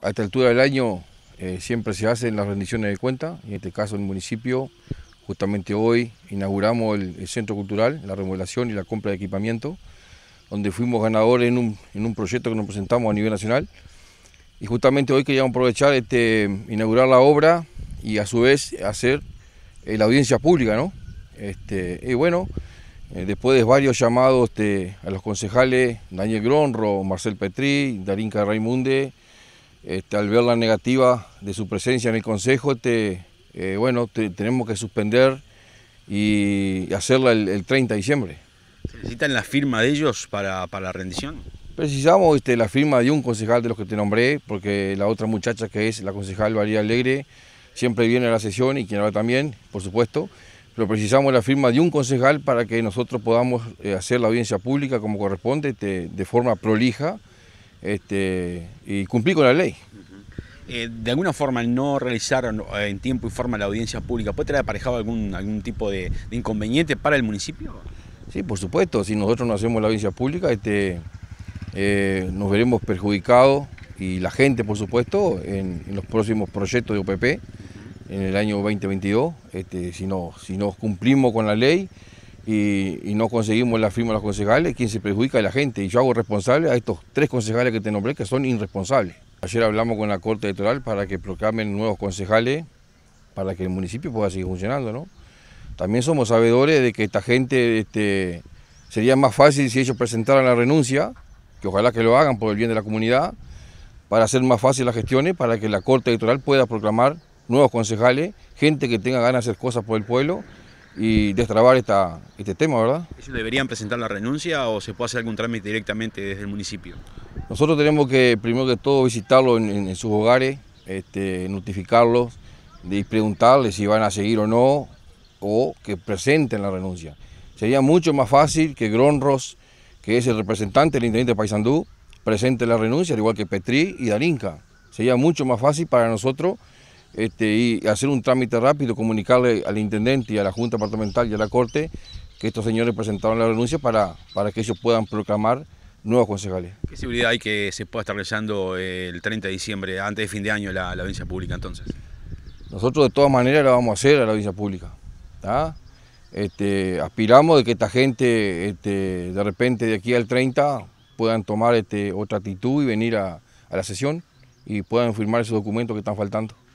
A esta altura del año eh, siempre se hacen las rendiciones de cuenta, en este caso en el municipio, justamente hoy inauguramos el, centro cultural, la remodelación y la compra de equipamiento, donde fuimos ganadores en un, en un proyecto que nos presentamos a nivel nacional. Y justamente hoy queríamos aprovechar este, inaugurar la obra y a su vez hacer eh, la audiencia pública, ¿no? Este, y bueno, eh, después de varios llamados este, a los concejales, Daniel Gronro, Marcel Petri, Darín Carraimunde, este, al ver la negativa de su presencia en el Consejo, este, eh, te, bueno, tenemos que suspender y hacerla el, 30 de diciembre. ¿Necesitan la firma de ellos para, la rendición? Precisamos este, la firma de un concejal de los que te nombré, porque la otra muchacha que es la concejal María Alegre siempre viene a la sesión y quien habla también, por supuesto, pero precisamos la firma de un concejal para que nosotros podamos eh, hacer la audiencia pública como corresponde, este, de forma prolija este, y cumplir con la ley. Eh, de alguna forma no realizar eh, en tiempo y forma la audiencia pública puede traer aparejado algún, algún tipo de, inconveniente para el municipio? Sí, por supuesto, si nosotros no hacemos la audiencia pública, este, eh, nos veremos perjudicados y la gente, por supuesto, en, los próximos proyectos de OPP en el año 2022, este, si, no, si no cumplimos con la ley y, no conseguimos la firma de los concejales, quien se perjudica es la gente. Y yo hago responsable a estos tres concejales que te nombré que son irresponsables. Ayer hablamos con la Corte Electoral para que proclamen nuevos concejales para que el municipio pueda seguir funcionando, ¿no? También somos sabedores de que esta gente este, sería más fácil si ellos presentaran la renuncia, que ojalá que lo hagan por el bien de la comunidad, para hacer más fácil las gestiones, para que la Corte Electoral pueda proclamar nuevos concejales, gente que tenga ganas de hacer cosas por el pueblo y destrabar esta, este tema, ¿verdad? deberían presentar la renuncia o se puede hacer algún trámite directamente desde el municipio? Nosotros tenemos que, primero que todo, visitarlos en, sus hogares, este, notificarlos y preguntarles si van a seguir o no, o que presenten la renuncia. Sería mucho más fácil que Gronros, que es el representante del intendente de Paysandú, presente la renuncia, al igual que Petri y Darinka. Sería mucho más fácil para nosotros este, y hacer un trámite rápido, comunicarle al intendente y a la Junta Departamental y a la Corte que estos señores presentaron la renuncia para, para que ellos puedan proclamar nuevos concejales. ¿Qué seguridad hay que se pueda estar realizando eh, el 30 de diciembre, antes de fin de año, la, audiencia pública entonces? Nosotros de todas maneras la vamos a hacer a la audiencia pública. Este, aspiramos de que esta gente este, de repente de aquí al 30 puedan tomar otra actitud y venir a la sesión y puedan firmar esos documentos que están faltando.